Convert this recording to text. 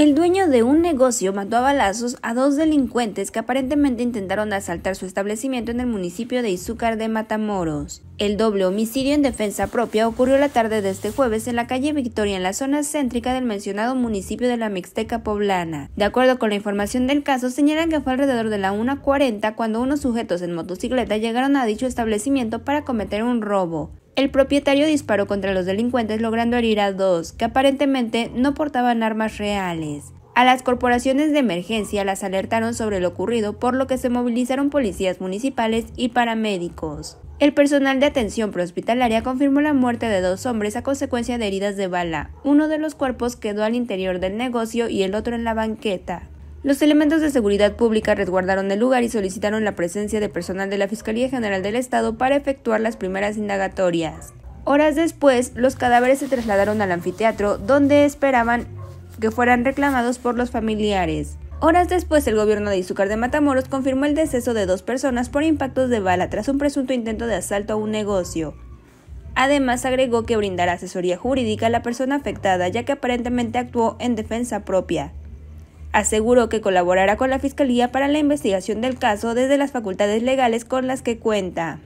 El dueño de un negocio mató a balazos a dos delincuentes que aparentemente intentaron asaltar su establecimiento en el municipio de Izúcar de Matamoros. El doble homicidio en defensa propia ocurrió la tarde de este jueves en la calle Victoria, en la zona céntrica del mencionado municipio de la Mixteca Poblana. De acuerdo con la información del caso, señalan que fue alrededor de la 1.40 cuando unos sujetos en motocicleta llegaron a dicho establecimiento para cometer un robo. El propietario disparó contra los delincuentes logrando herir a dos, que aparentemente no portaban armas reales. A las corporaciones de emergencia las alertaron sobre lo ocurrido, por lo que se movilizaron policías municipales y paramédicos. El personal de atención prehospitalaria confirmó la muerte de dos hombres a consecuencia de heridas de bala. Uno de los cuerpos quedó al interior del negocio y el otro en la banqueta. Los elementos de seguridad pública resguardaron el lugar y solicitaron la presencia de personal de la Fiscalía General del Estado para efectuar las primeras indagatorias. Horas después, los cadáveres se trasladaron al anfiteatro, donde esperaban que fueran reclamados por los familiares. Horas después, el gobierno de Izúcar de Matamoros confirmó el deceso de dos personas por impactos de bala tras un presunto intento de asalto a un negocio. Además, agregó que brindará asesoría jurídica a la persona afectada, ya que aparentemente actuó en defensa propia. Aseguró que colaborará con la Fiscalía para la investigación del caso desde las facultades legales con las que cuenta.